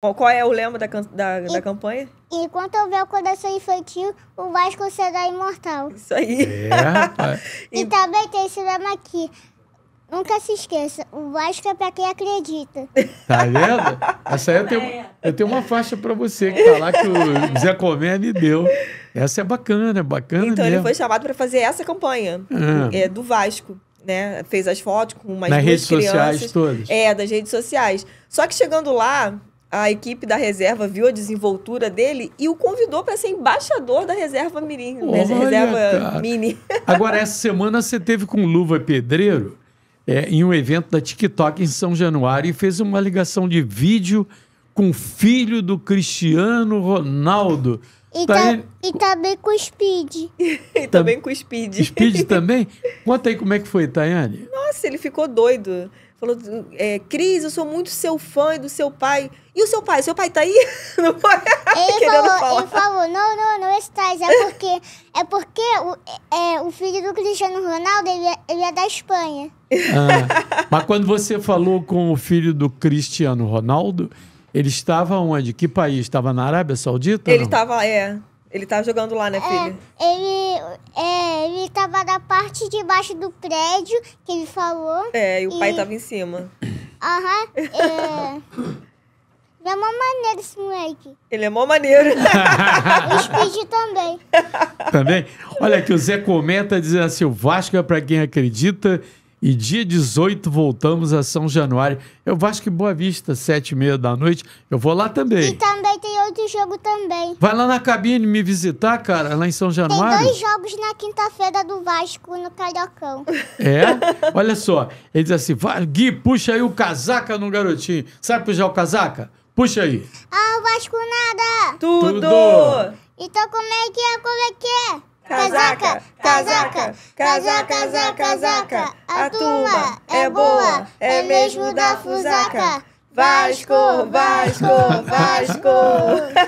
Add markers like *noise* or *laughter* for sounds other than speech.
Qual é o lema da, da, e, da campanha? Enquanto houver o coração infantil, o Vasco será imortal. Isso aí. É, e, *laughs* e também tem esse lema aqui. Nunca se esqueça, o Vasco é pra quem acredita. Tá vendo? Essa aí eu tenho, eu tenho uma faixa pra você que tá lá que o Zé Colmeia me deu. Essa é bacana, é bacana Então mesmo. ele foi chamado pra fazer essa campanha ah. é, do Vasco. Né? Fez as fotos com umas Nas redes crianças, sociais todas. É, das redes sociais. Só que chegando lá, a equipe da reserva viu a desenvoltura dele e o convidou para ser embaixador da reserva mirim, Olha, né, reserva cara. mini. *laughs* Agora essa semana você teve com Luva Pedreiro é, em um evento da TikTok em São Januário e fez uma ligação de vídeo com o filho do Cristiano Ronaldo. E, tá ele... Tá e também com o Speed. e também com o Speed. Speed *laughs* também? Conta aí como é que foi, Tayane. Nossa, ele ficou doido falou: é, Cris, eu sou muito seu fã e do seu pai. E o seu pai? Seu pai tá aí? *laughs* Não foi? Ele *laughs* falou, ele falou, não, não, não está É porque, é porque o, é, é, o filho do Cristiano Ronaldo, ele é, ele é da Espanha. Ah, mas quando você falou com o filho do Cristiano Ronaldo, ele estava onde? Que país? Estava na Arábia Saudita? Ele estava, é. Ele tá jogando lá, né, é, filho? É, ele, é, estava tava na parte de baixo do prédio que ele falou. É, e o e... pai tava em cima. Aham. É... *laughs* Ele é mó maneiro esse moleque. Ele é mó maneiro. *laughs* o Speed também. Também? Olha aqui, o Zé comenta dizendo assim: o Vasco é pra quem acredita. E dia 18 voltamos a São Januário. Eu acho que Boa Vista, sete e meia da noite. Eu vou lá também. E também jogo também. Vai lá na cabine me visitar, cara, lá em São Januário. Tem dois jogos na quinta-feira do Vasco, no Cariocão. É? *laughs* Olha só, ele diz assim, Gui, puxa aí o casaca no garotinho. Sabe puxar o casaca? Puxa aí. Ah, o Vasco nada. Tudo. Tudo. Então como é que é, como é que é? Casaca, casaca, casaca, casaca, casaca. a turma é, é boa, é, é mesmo da fusaca. Vasco, Vasco, Vasco.